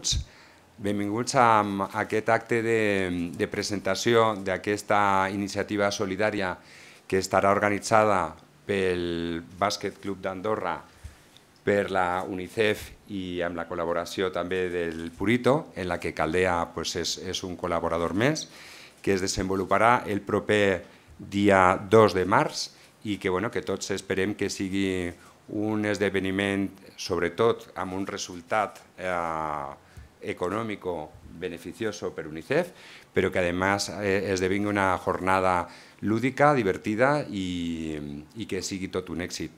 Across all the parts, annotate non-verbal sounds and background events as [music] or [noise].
benvinguts. Benvinguts a aquest acte de, de presentació d'aquesta iniciativa solidària que estarà organitzada pel Bàsquet Club d'Andorra, per la UNICEF i amb la col·laboració també del Purito, en la que Caldea pues, és, és un col·laborador més, que es desenvoluparà el proper dia 2 de març i que, bueno, que tots esperem que sigui un esdeveniment, sobretot amb un resultat eh, económico beneficioso para UNICEF, pero que además eh, es de deving una jornada lúdica, divertida y que sigue todo un éxito.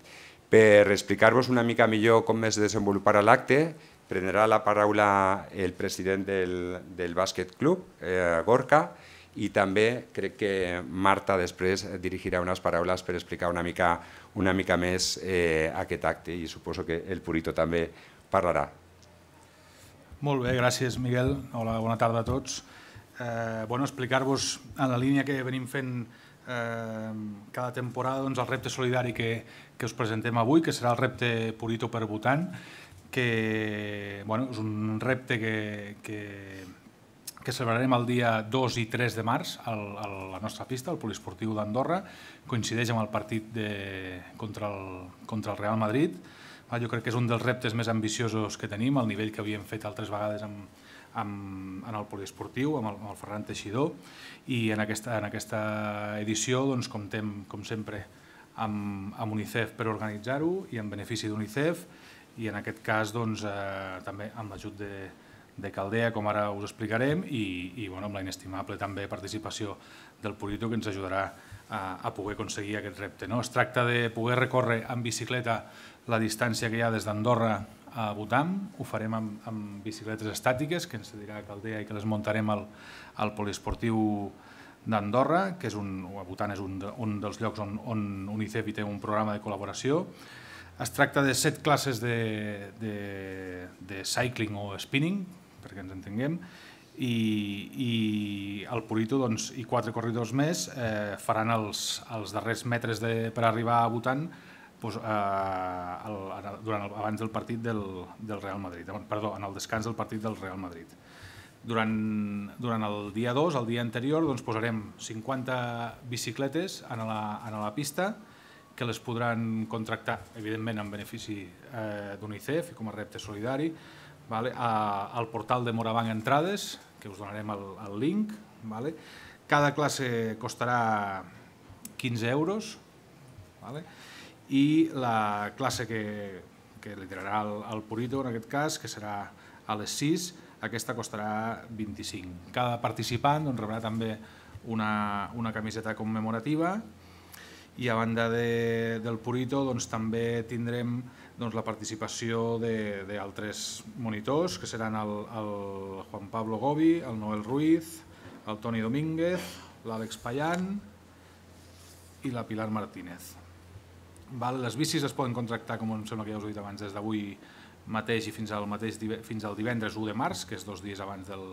Per explicaros una mica millor com es el acte. prenderá la paraula el presidente del, del Club, eh, Gorka, y también creo que Marta después dirigirá unas palabras para explicar una mica, una mica més eh, aquest acte Y supongo que el Purito también hablará. Molt bé, gràcies Miguel. Hola, bona tarda a tots. Eh, bueno, Explicar-vos en la línia que venim fent eh, cada temporada doncs, el repte solidari que, que us presentem avui, que serà el repte Purito per votant, que bueno, és un repte que, que, que celebrarem el dia 2 i 3 de març a la nostra pista, al Poliesportiu d'Andorra, coincideix amb el partit de, contra, el, contra el Real Madrid, Ah, jo crec que és un dels reptes més ambiciosos que tenim, el nivell que havíem fet altres vegades amb, amb, en el poliesportiu, amb el, amb el Ferran Teixidor, i en aquesta, en aquesta edició doncs, comptem, com sempre, amb, amb UNICEF per organitzar-ho i en benefici d'UNICEF, i en aquest cas doncs, eh, també amb l'ajut de, de Caldea, com ara us explicarem, i, i bueno, amb la inestimable també participació del polític que ens ajudarà a a, a poder aconseguir aquest repte. No? Es tracta de poder recórrer en bicicleta la distància que hi ha des d'Andorra a Butam, ho farem amb, amb bicicletes estàtiques, que ens dirà Caldea i que les muntarem al, al poliesportiu d'Andorra, que és un, a Butan és un, un dels llocs on, on UNICEF té un programa de col·laboració. Es tracta de set classes de, de, de cycling o spinning, perquè ens entenguem, i, i el Purito doncs, i quatre corredors més eh, faran els, els darrers metres de, per arribar a Bhutan doncs, eh, el, durant el, abans del partit del, del Real Madrid, eh, perdó, en el descans del partit del Real Madrid. Durant, durant el dia 2, el dia anterior, doncs, posarem 50 bicicletes en la, en la pista que les podran contractar, evidentment, en benefici eh, d'UNICEF i com a repte solidari, vale? a, al portal de Morabanc Entrades, que us donarem el, el link. Vale? Cada classe costarà 15 euros vale? i la classe que, que liderarà el, el Purito, en aquest cas, que serà a les 6, aquesta costarà 25. Cada participant doncs, rebrà també una, una camiseta commemorativa i a banda de, del Purito doncs, també tindrem doncs, la participació d'altres monitors, que seran el, el Juan Pablo Gobi, el Noel Ruiz, el Toni Domínguez, l'Àlex Payán i la Pilar Martínez. Val? Les bicis es poden contractar, com em sembla que ja us he dit abans, des d'avui mateix i fins al, mateix, fins al divendres 1 de març, que és dos dies abans del,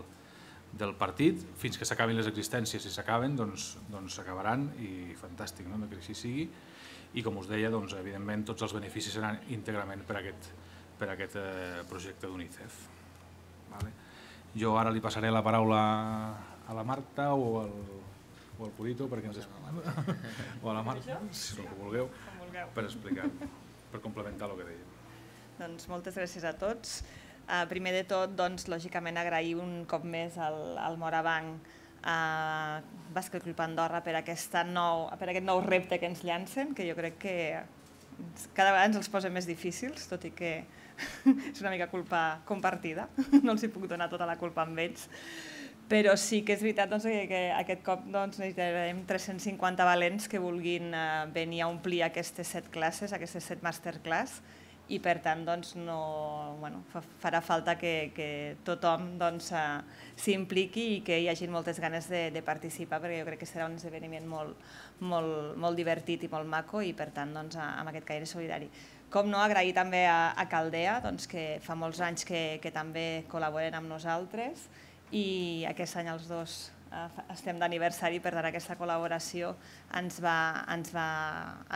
del partit fins que s'acabin les existències. i s'acaben, doncs, doncs s'acabaran i fantàstic no? que així sigui. I com us deia, doncs, evidentment, tots els beneficis seran íntegrament per aquest, per aquest eh, projecte d'UNICEF. Vale? Jo ara li passaré la paraula a la Marta o al, o al Purito, perquè ens... o a la Marta, si el que vulgueu, per explicar, per complementar el que deia Doncs moltes gràcies a tots. Eh, primer de tot, doncs, lògicament, agrair un cop més al, al Morabanc a eh, Bàsquet Club Andorra per, aquesta nou, per aquest nou repte que ens llancen, que jo crec que cada vegada ens els posa més difícils, tot i que [laughs] és una mica culpa compartida, [laughs] no els hi puc donar tota la culpa amb ells. Però sí que és veritat doncs, que aquest cop doncs, necessitarem 350 valents que vulguin eh, venir a omplir aquestes set classes, aquestes set masterclass, i per tant doncs, no, bueno, farà falta que, que tothom doncs, eh, s'impliqui doncs, i que hi hagin moltes ganes de, de participar perquè jo crec que serà un esdeveniment molt, molt, molt divertit i molt maco i per tant doncs, amb aquest caire solidari. Com no, agrair també a, a Caldea, doncs, que fa molts anys que, que també col·laboren amb nosaltres i aquest any els dos eh, estem d'aniversari, per tant aquesta col·laboració ens va, ens va,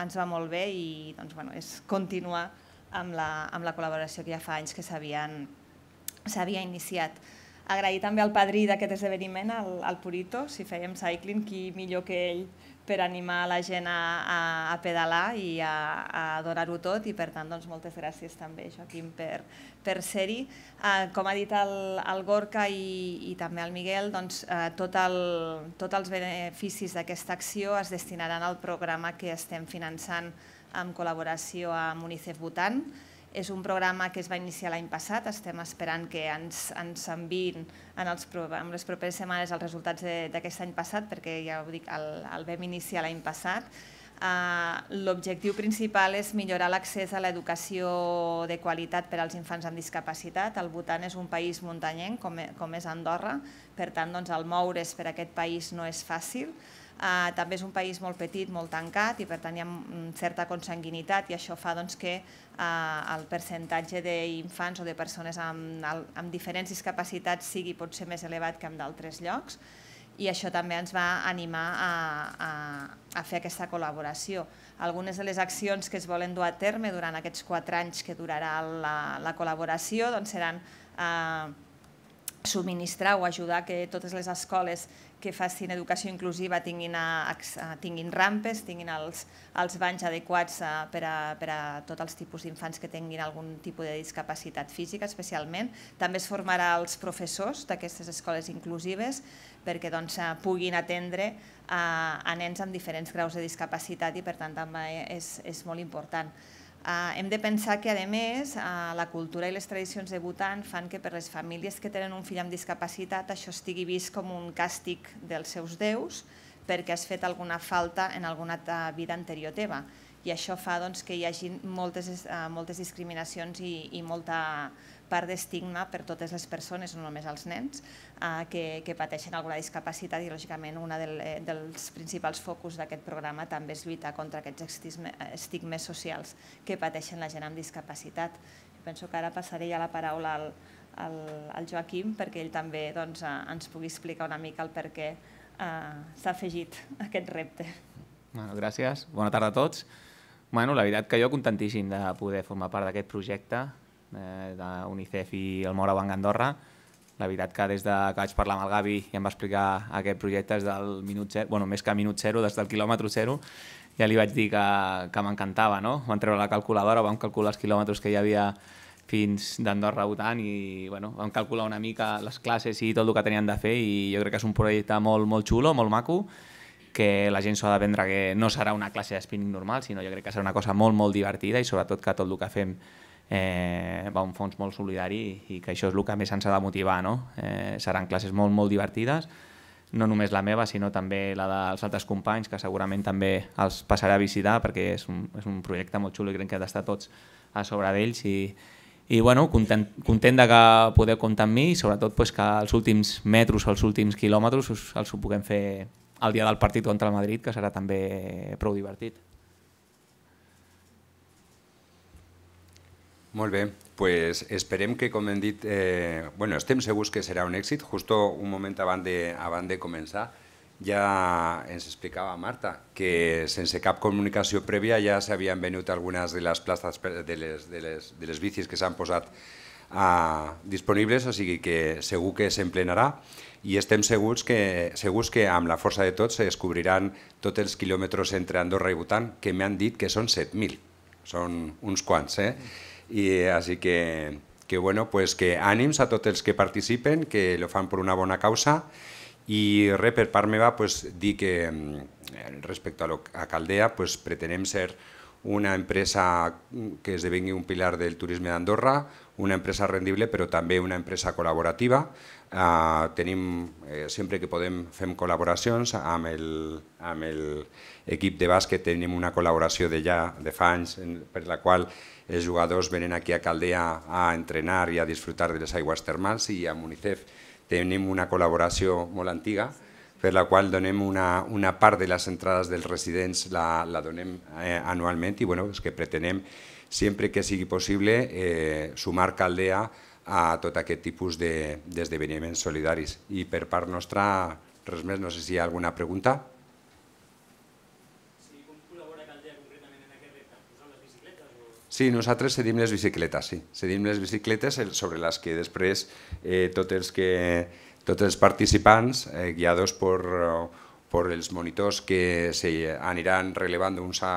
ens va molt bé i doncs, bueno, és continuar amb la, amb la col·laboració que ja fa anys que s'havia iniciat. Agrair també al padrí d'aquest esdeveniment, al, al Purito, si fèiem cycling, qui millor que ell per animar la gent a, a, pedalar i a, a donar-ho tot i per tant doncs, moltes gràcies també Joaquim per, per ser-hi. Eh, com ha dit el, el Gorka i, i també el Miguel, doncs, eh, tot el, tots els beneficis d'aquesta acció es destinaran al programa que estem finançant en col·laboració amb UNICEF Votant. És un programa que es va iniciar l'any passat, estem esperant que ens, ens enviïn en, els, en les properes setmanes els resultats d'aquest any passat, perquè ja ho dic, el, el vam iniciar l'any passat. Uh, L'objectiu principal és millorar l'accés a l'educació de qualitat per als infants amb discapacitat. El Bhutan és un país muntanyenc, com, com és Andorra, per tant, doncs, el moure's per aquest país no és fàcil. Eh, també és un país molt petit, molt tancat i per tant hi ha mm, certa consanguinitat i això fa doncs, que eh, el percentatge d'infants o de persones amb, amb diferents discapacitats sigui potser més elevat que en d'altres llocs i això també ens va animar a, a, a fer aquesta col·laboració. Algunes de les accions que es volen dur a terme durant aquests quatre anys que durarà la, la col·laboració doncs seran eh, subministrar o ajudar que totes les escoles que facin educació inclusiva tinguin, a, tinguin rampes, tinguin els, els banys adequats a, per, a, per a tots els tipus d'infants que tinguin algun tipus de discapacitat física especialment. També es formarà els professors d'aquestes escoles inclusives perquè doncs, puguin atendre a, a nens amb diferents graus de discapacitat i per tant també és, és molt important. Ah, hem de pensar que, a més, ah, la cultura i les tradicions de Bhutan fan que per les famílies que tenen un fill amb discapacitat això estigui vist com un càstig dels seus déus perquè has fet alguna falta en alguna vida anterior teva. I això fa doncs, que hi hagi moltes, ah, moltes discriminacions i, i molta part d'estigma per totes les persones, no només els nens, eh, que, que pateixen alguna discapacitat i, lògicament, un eh, dels principals focus d'aquest programa també és lluitar contra aquests estigmes socials que pateixen la gent amb discapacitat. penso que ara passaré ja la paraula al, al, al Joaquim perquè ell també doncs, eh, ens pugui explicar una mica el per què eh, s'ha afegit aquest repte. Bueno, gràcies. Bona tarda a tots. Bueno, la veritat que jo contentíssim de poder formar part d'aquest projecte eh, d'UNICEF i el Mora Banc Andorra. La veritat que des de que vaig parlar amb el Gavi i em va explicar aquest projecte des del minut zero, bueno, més que minut zero, des del quilòmetre zero, ja li vaig dir que, que m'encantava, no? Vam treure la calculadora, vam calcular els quilòmetres que hi havia fins d'Andorra a i bueno, vam calcular una mica les classes i tot el que tenien de fer i jo crec que és un projecte molt, molt xulo, molt maco, que la gent s'ha d'aprendre que no serà una classe de spinning normal, sinó jo crec que serà una cosa molt, molt divertida i sobretot que tot el que fem eh, va un fons molt solidari i, i que això és el que més ens ha de motivar. No? Eh, seran classes molt, molt divertides, no només la meva, sinó també la dels altres companys, que segurament també els passarà a visitar, perquè és un, és un projecte molt xulo i crec que ha d'estar tots a sobre d'ells i, i bueno, content, content de que podeu comptar amb mi i sobretot pues, que els últims o els últims quilòmetres us, els ho puguem fer el dia del partit contra el Madrid, que serà també prou divertit. Molt bé, pues esperem que, com hem dit, eh, bueno, estem segurs que serà un èxit. Justo un moment abans de, abans de començar, ja ens explicava Marta que sense cap comunicació prèvia ja s'havien venut algunes de les places de les, de les, de les bicis que s'han posat a, eh, disponibles, o sigui que segur que s'emplenarà i estem segurs que, segurs que amb la força de tots es cobriran tots els quilòmetres entre Andorra i Botan, que m'han dit que són 7.000. Són uns quants, eh? I així que, que, bueno, pues que ànims a tots els que participen, que lo fan per una bona causa, i res, per part meva, pues, dir que mm, respecte a, lo, a Caldea pues, pretenem ser una empresa mm, que esdevingui un pilar del turisme d'Andorra, una empresa rendible però també una empresa col·laborativa. Eh, ah, tenim, eh, sempre que podem fem col·laboracions amb el, amb el equip de bàsquet, tenim una col·laboració de ja de fa anys per la qual els jugadors venen aquí a Caldea a entrenar i a disfrutar de les aigües termals i amb UNICEF tenim una col·laboració molt antiga per la qual donem una, una part de les entrades dels residents, la, la donem eh, anualment i bueno, és que pretenem, sempre que sigui possible, eh, sumar Caldea a tot aquest tipus d'esdeveniments de, solidaris. I per part nostra, res més, no sé si hi ha alguna pregunta. Sí, com col·labora Caldea concretament en aquest repte? les bicicletes? O... Sí, nosaltres cedim les bicicletes, sí. Cedim les bicicletes sobre les que després eh, tots els que tots els participants, eh, guiados per, eh, per els monitors que s'aniran relevant uns a,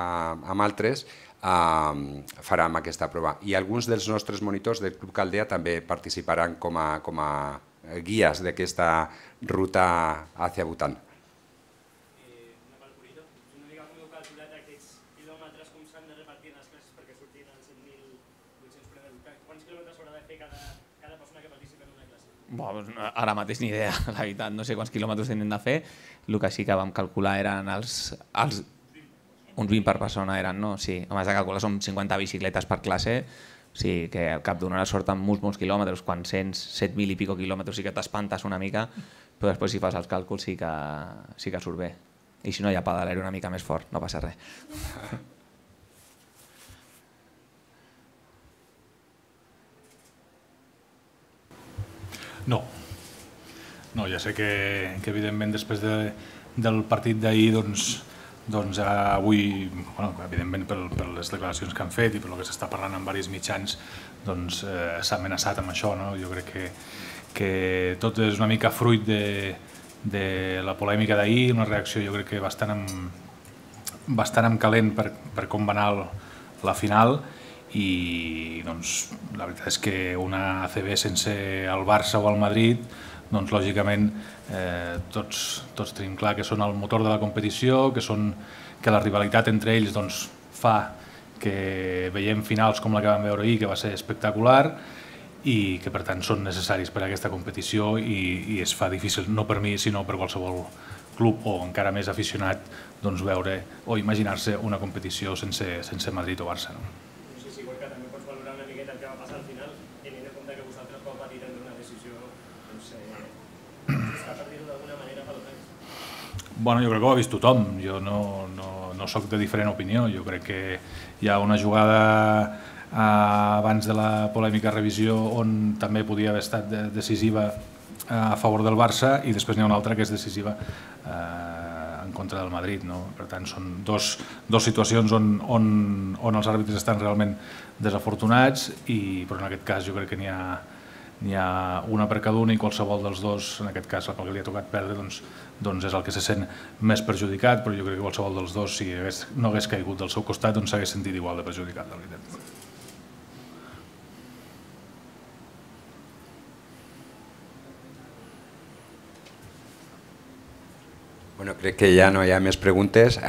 amb altres, eh, farem aquesta prova. I alguns dels nostres monitors del Club Caldea també participaran com a, com a guies d'aquesta ruta hacia Bhutan. Eh, quilòmetres com s'han de repartir les classes perquè sortin els 1.800 predes Quants quilòmetres haurà de fer cada, Bueno, ara mateix ni idea, [laughs] la veritat, no sé quants quilòmetres tenen de fer, el que sí que vam calcular eren els, els uns 20 per persona eren, no? Sí, a més de calcular som 50 bicicletes per classe, o sigui que al cap d'una hora surten molts, molts quilòmetres, quan sents 7.000 i pico quilòmetres sí que t'espantes una mica, però després si fas els càlculs sí que, sí que surt bé. I si no, ja pedalero una mica més fort, no passa res. [laughs] No. No, ja sé que, que evidentment després de, del partit d'ahir doncs, doncs avui, bueno, evidentment per, per les declaracions que han fet i per el que s'està parlant en diversos mitjans, doncs eh, s'ha amenaçat amb això, no? Jo crec que, que tot és una mica fruit de, de la polèmica d'ahir, una reacció jo crec que bastant amb, bastant amb calent per, per com va anar el, la final i doncs, la veritat és que una ACB sense el Barça o el Madrid doncs lògicament eh, tots, tots tenim clar que són el motor de la competició, que, són, que la rivalitat entre ells doncs, fa que veiem finals com la que vam veure ahir, que va ser espectacular, i que per tant són necessaris per a aquesta competició i, i es fa difícil, no per mi, sinó per qualsevol club o encara més aficionat doncs, veure o imaginar-se una competició sense, sense Madrid o Barça. No? Bueno, jo crec que ho ha vist tothom. Jo no, no, no sóc de diferent opinió. Jo crec que hi ha una jugada eh, abans de la polèmica revisió on també podia haver estat decisiva eh, a favor del Barça i després n'hi ha una altra que és decisiva eh, en contra del Madrid. No? Per tant, són dos, dos situacions on, on, on els àrbitres estan realment desafortunats, i, però en aquest cas jo crec que n'hi ha n'hi ha una per cada una i qualsevol dels dos, en aquest cas el que li ha tocat perdre, doncs, doncs és el que se sent més perjudicat, però jo crec que qualsevol dels dos, si no hagués caigut del seu costat, doncs s'hagués sentit igual de perjudicat, de veritat. Bueno, crec que ja no hi ha més preguntes.